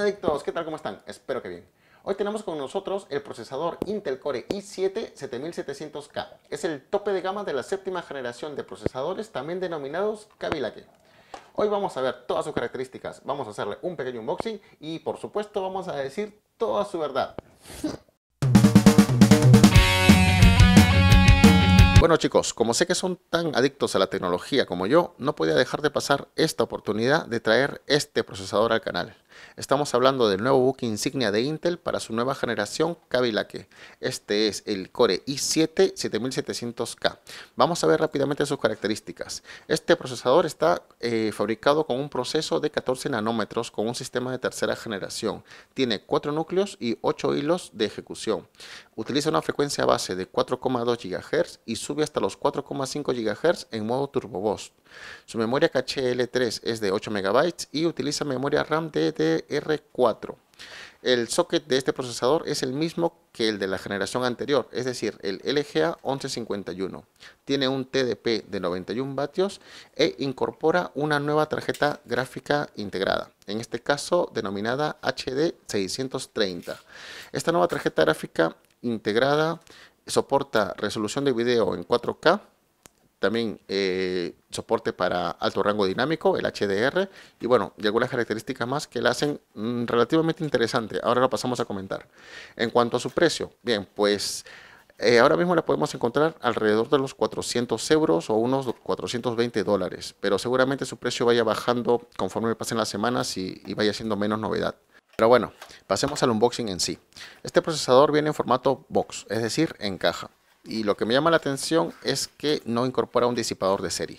adictos, ¿qué tal? ¿Cómo están? Espero que bien. Hoy tenemos con nosotros el procesador Intel Core i7-7700K. Es el tope de gama de la séptima generación de procesadores, también denominados Kabilake. Hoy vamos a ver todas sus características, vamos a hacerle un pequeño unboxing y por supuesto vamos a decir toda su verdad. Bueno chicos, como sé que son tan adictos a la tecnología como yo, no podía dejar de pasar esta oportunidad de traer este procesador al canal. Estamos hablando del nuevo buque insignia de Intel para su nueva generación Kabylake. Este es el Core i7 7700K. Vamos a ver rápidamente sus características. Este procesador está eh, fabricado con un proceso de 14 nanómetros con un sistema de tercera generación. Tiene 4 núcleos y 8 hilos de ejecución. Utiliza una frecuencia base de 4,2 GHz y sube hasta los 4,5 GHz en modo turbo boost. Su memoria caché L3 es de 8 MB y utiliza memoria RAM de R 4 El socket de este procesador es el mismo que el de la generación anterior, es decir, el LGA 1151. Tiene un TDP de 91 vatios e incorpora una nueva tarjeta gráfica integrada, en este caso denominada HD630. Esta nueva tarjeta gráfica integrada soporta resolución de video en 4K, también eh, soporte para alto rango dinámico, el HDR, y bueno, y algunas características más que la hacen mm, relativamente interesante. Ahora lo pasamos a comentar. En cuanto a su precio, bien, pues eh, ahora mismo la podemos encontrar alrededor de los 400 euros o unos 420 dólares, pero seguramente su precio vaya bajando conforme pasen las semanas y, y vaya siendo menos novedad. Pero bueno, pasemos al unboxing en sí. Este procesador viene en formato box, es decir, en caja. Y lo que me llama la atención es que no incorpora un disipador de serie.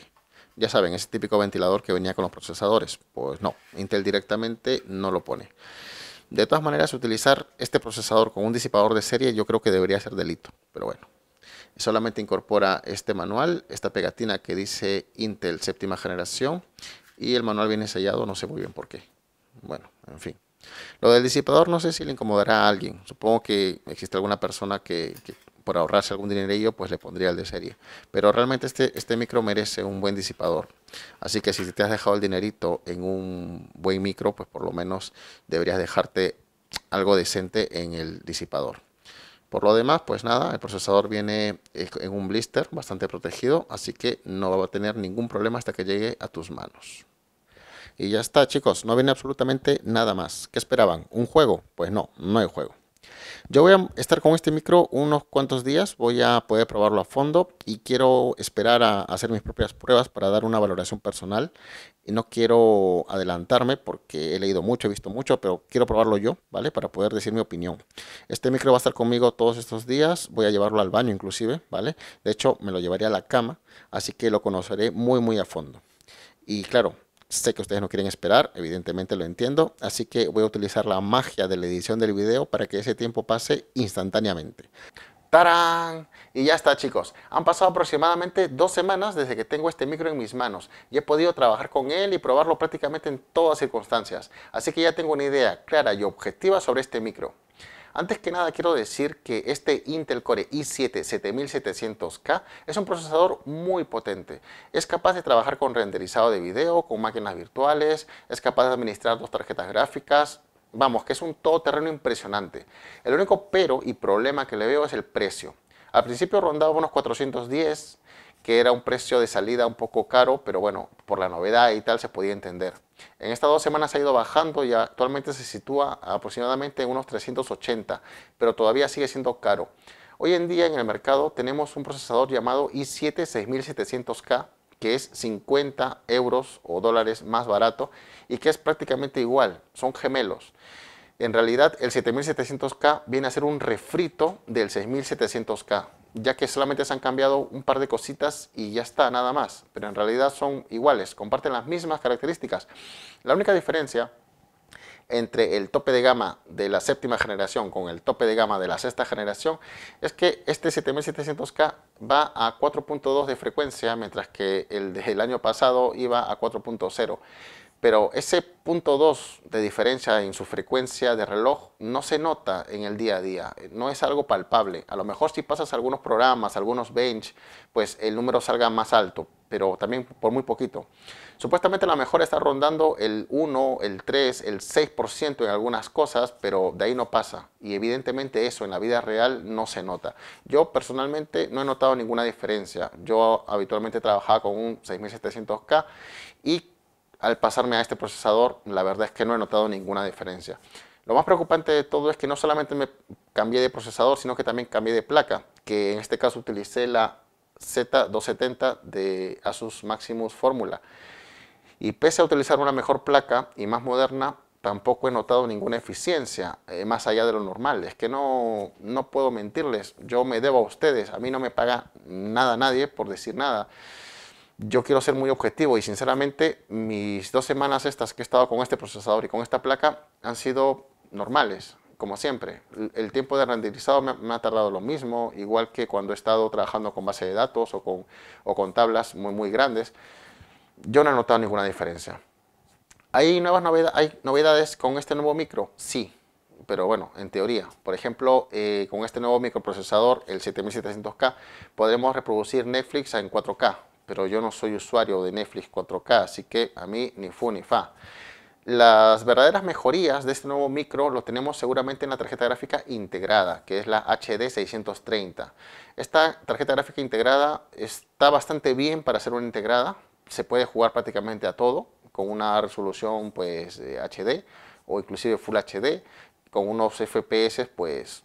Ya saben, ese típico ventilador que venía con los procesadores. Pues no, Intel directamente no lo pone. De todas maneras, utilizar este procesador con un disipador de serie yo creo que debería ser delito. Pero bueno, solamente incorpora este manual, esta pegatina que dice Intel séptima generación y el manual viene sellado, no sé muy bien por qué. Bueno, en fin. Lo del disipador no sé si le incomodará a alguien. Supongo que existe alguna persona que, que por ahorrarse algún dinerillo, pues le pondría el de serie. Pero realmente este, este micro merece un buen disipador. Así que si te has dejado el dinerito en un buen micro, pues por lo menos deberías dejarte algo decente en el disipador. Por lo demás, pues nada, el procesador viene eh, en un blister bastante protegido, así que no va a tener ningún problema hasta que llegue a tus manos. Y ya está chicos, no viene absolutamente nada más. ¿Qué esperaban? ¿Un juego? Pues no, no hay juego. Yo voy a estar con este micro unos cuantos días, voy a poder probarlo a fondo y quiero esperar a hacer mis propias pruebas para dar una valoración personal. Y no quiero adelantarme porque he leído mucho, he visto mucho, pero quiero probarlo yo, ¿vale? Para poder decir mi opinión. Este micro va a estar conmigo todos estos días, voy a llevarlo al baño inclusive, ¿vale? De hecho, me lo llevaré a la cama, así que lo conoceré muy, muy a fondo. Y claro, Sé que ustedes no quieren esperar, evidentemente lo entiendo, así que voy a utilizar la magia de la edición del video para que ese tiempo pase instantáneamente. ¡Tarán! Y ya está chicos, han pasado aproximadamente dos semanas desde que tengo este micro en mis manos y he podido trabajar con él y probarlo prácticamente en todas circunstancias, así que ya tengo una idea clara y objetiva sobre este micro. Antes que nada quiero decir que este Intel Core i7-7700K es un procesador muy potente. Es capaz de trabajar con renderizado de video, con máquinas virtuales, es capaz de administrar dos tarjetas gráficas, vamos, que es un todoterreno impresionante. El único pero y problema que le veo es el precio. Al principio rondaba unos 410, que era un precio de salida un poco caro, pero bueno, por la novedad y tal se podía entender. En estas dos semanas ha ido bajando y actualmente se sitúa aproximadamente en unos 380, pero todavía sigue siendo caro. Hoy en día en el mercado tenemos un procesador llamado i7 6700K, que es 50 euros o dólares más barato y que es prácticamente igual, son gemelos. En realidad el 7700K viene a ser un refrito del 6700K, ya que solamente se han cambiado un par de cositas y ya está, nada más. Pero en realidad son iguales, comparten las mismas características. La única diferencia entre el tope de gama de la séptima generación con el tope de gama de la sexta generación es que este 7700K va a 4.2 de frecuencia, mientras que el del año pasado iba a 4.0. Pero ese punto 2 de diferencia en su frecuencia de reloj no se nota en el día a día, no es algo palpable. A lo mejor si pasas algunos programas, algunos bench, pues el número salga más alto, pero también por muy poquito. Supuestamente la mejora está rondando el 1, el 3, el 6% en algunas cosas, pero de ahí no pasa. Y evidentemente eso en la vida real no se nota. Yo personalmente no he notado ninguna diferencia. Yo habitualmente trabajaba con un 6700K y al pasarme a este procesador, la verdad es que no he notado ninguna diferencia. Lo más preocupante de todo es que no solamente me cambié de procesador, sino que también cambié de placa, que en este caso utilicé la Z270 de Asus Maximus Fórmula. Y pese a utilizar una mejor placa y más moderna, tampoco he notado ninguna eficiencia, eh, más allá de lo normal. Es que no, no puedo mentirles, yo me debo a ustedes, a mí no me paga nada nadie por decir nada yo quiero ser muy objetivo y sinceramente mis dos semanas estas que he estado con este procesador y con esta placa han sido normales, como siempre. El tiempo de renderizado me, ha tardado lo mismo, igual que cuando he estado trabajando con base de datos o con, o con tablas muy, muy grandes. Yo no he notado ninguna diferencia. ¿Hay nuevas hay novedades con este nuevo micro? Sí, pero bueno, en teoría. Por ejemplo, eh, con este nuevo microprocesador, el 7700K, podremos reproducir Netflix en 4K, pero yo no soy usuario de Netflix 4K, así que a mí ni fu ni fa. Las verdaderas mejorías de este nuevo micro lo tenemos seguramente en la tarjeta gráfica integrada, que es la HD 630. Esta tarjeta gráfica integrada está bastante bien para ser una integrada, se puede jugar prácticamente a todo, con una resolución pues HD o inclusive Full HD, con unos FPS pues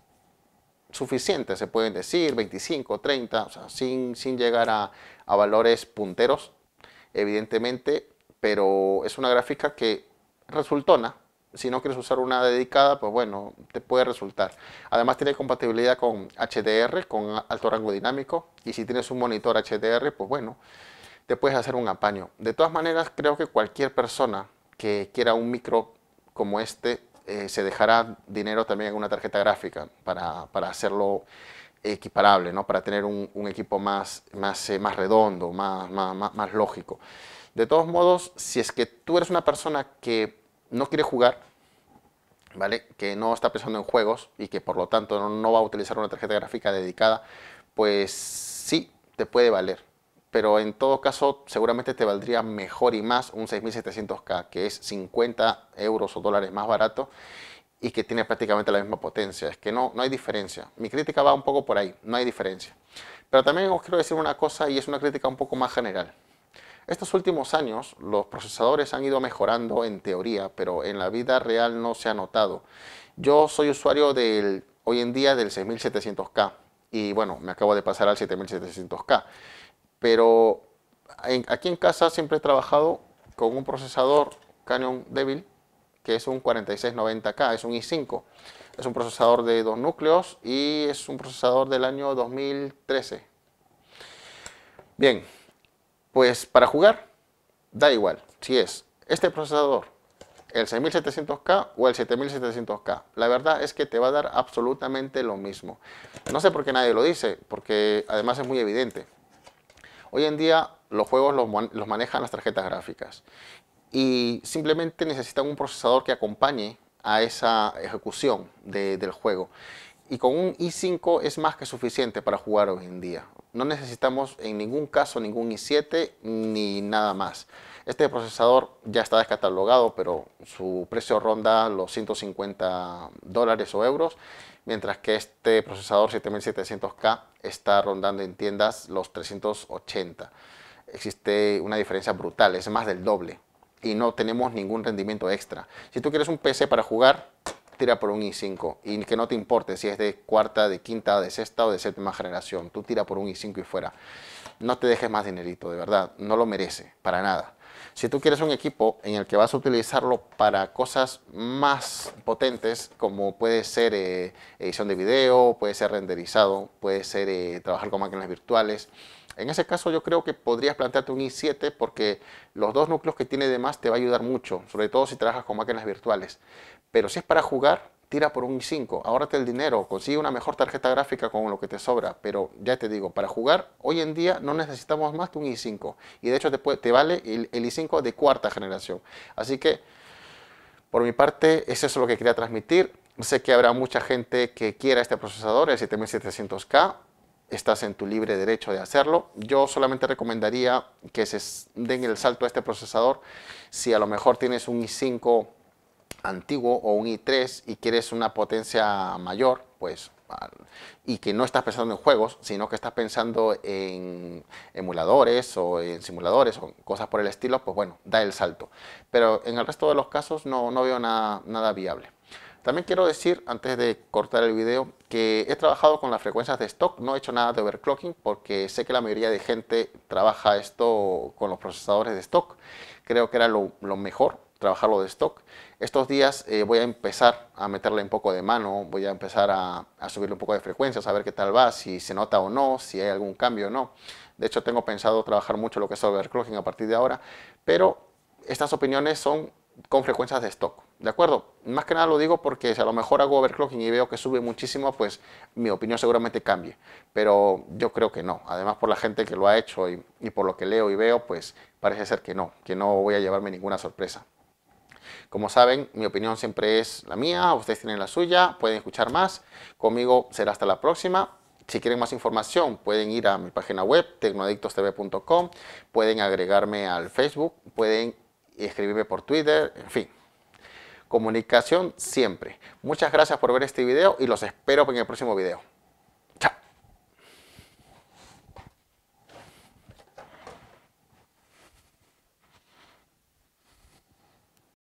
suficiente se pueden decir, 25, 30, o sea, sin, sin llegar a, a valores punteros, evidentemente, pero es una gráfica que resultona. Si no quieres usar una dedicada, pues bueno, te puede resultar. Además tiene compatibilidad con HDR, con alto rango dinámico. Y si tienes un monitor HDR, pues bueno, te puedes hacer un apaño. De todas maneras, creo que cualquier persona que quiera un micro como este eh, se dejará dinero también en una tarjeta gráfica para, hacerlo equiparable, ¿no? para tener un, equipo más, más, eh, más redondo, más, más, lógico. De todos modos, si es que tú eres una persona que no quiere jugar, ¿vale? que no está pensando en juegos y que por lo tanto no va a utilizar una tarjeta gráfica dedicada, pues sí, te puede valer pero en todo caso seguramente te valdría mejor y más un 6700K, que es 50 euros o dólares más barato y que tiene prácticamente la misma potencia. Es que no, no hay diferencia. Mi crítica va un poco por ahí, no hay diferencia. Pero también os quiero decir una cosa y es una crítica un poco más general. Estos últimos años los procesadores han ido mejorando en teoría, pero en la vida real no se ha notado. Yo soy usuario del, hoy en día del 6700K y bueno, me acabo de pasar al 7700K pero aquí en casa siempre he trabajado con un procesador Canyon Devil, que es un 4690K, es un i5. Es un procesador de dos núcleos y es un procesador del año 2013. Bien, pues para jugar, da igual si es este procesador, el 6700K o el 7700K. La verdad es que te va a dar absolutamente lo mismo. No sé por qué nadie lo dice, porque además es muy evidente. Hoy en día los juegos los, manejan las tarjetas gráficas y simplemente necesitan un procesador que acompañe a esa ejecución del juego. Y con un i5 es más que suficiente para jugar hoy en día. No necesitamos en ningún caso ningún i7 ni nada más. Este procesador ya está descatalogado, pero su precio ronda los 150 dólares o euros mientras que este procesador 7700K está rondando en tiendas los 380. Existe una diferencia brutal, es más del doble y no tenemos ningún rendimiento extra. Si tú quieres un PC para jugar, tira por un i5 y que no te importe si es de cuarta, de quinta, de sexta o de séptima generación. Tú tira por un i5 y fuera. No te dejes más dinerito, de verdad, no lo merece, para nada. Si tú quieres un equipo en el que vas a utilizarlo para cosas más potentes, como puede ser eh, edición de video, puede ser renderizado, puede ser eh, trabajar con máquinas virtuales, en ese caso yo creo que podrías plantearte un i7 porque los dos núcleos que tiene de más te va a ayudar mucho, sobre todo si trabajas con máquinas virtuales. Pero si es para jugar, tira por un i5, ahorrate el dinero, consigue una mejor tarjeta gráfica con lo que te sobra, pero ya te digo, para jugar hoy en día no necesitamos más que un i5 y de hecho te, vale el, i5 de cuarta generación. Así que por mi parte es eso lo que quería transmitir. Sé que habrá mucha gente que quiera este procesador, el 7700K, estás en tu libre derecho de hacerlo. Yo solamente recomendaría que se den el salto a este procesador si a lo mejor tienes un i5 antiguo o un i3 y quieres una potencia mayor, pues y que no estás pensando en juegos, sino que estás pensando en emuladores o en simuladores o cosas por el estilo, pues bueno, da el salto. Pero en el resto de los casos no, no veo nada, nada viable. También quiero decir, antes de cortar el video, que he trabajado con las frecuencias de stock, no he hecho nada de overclocking porque sé que la mayoría de gente trabaja esto con los procesadores de stock. Creo que era lo, lo mejor trabajarlo de stock. Estos días eh, voy a empezar a meterle un poco de mano, voy a empezar a, a, subirle un poco de frecuencia, a ver qué tal va, si se nota o no, si hay algún cambio o no. De hecho, tengo pensado trabajar mucho lo que es overclocking a partir de ahora, pero estas opiniones son con frecuencias de stock, ¿de acuerdo? Más que nada lo digo porque si a lo mejor hago overclocking y veo que sube muchísimo, pues mi opinión seguramente cambie, pero yo creo que no. Además, por la gente que lo ha hecho y por lo que leo y veo, pues parece ser que no, que no voy a llevarme ninguna sorpresa. Como saben, mi opinión siempre es la mía, ustedes tienen la suya, pueden escuchar más. Conmigo será hasta la próxima. Si quieren más información, pueden ir a mi página web, tecnoadictostv.com, pueden agregarme al Facebook, pueden escribirme por Twitter, en fin. Comunicación siempre. Muchas gracias por ver este video y los espero en el próximo video.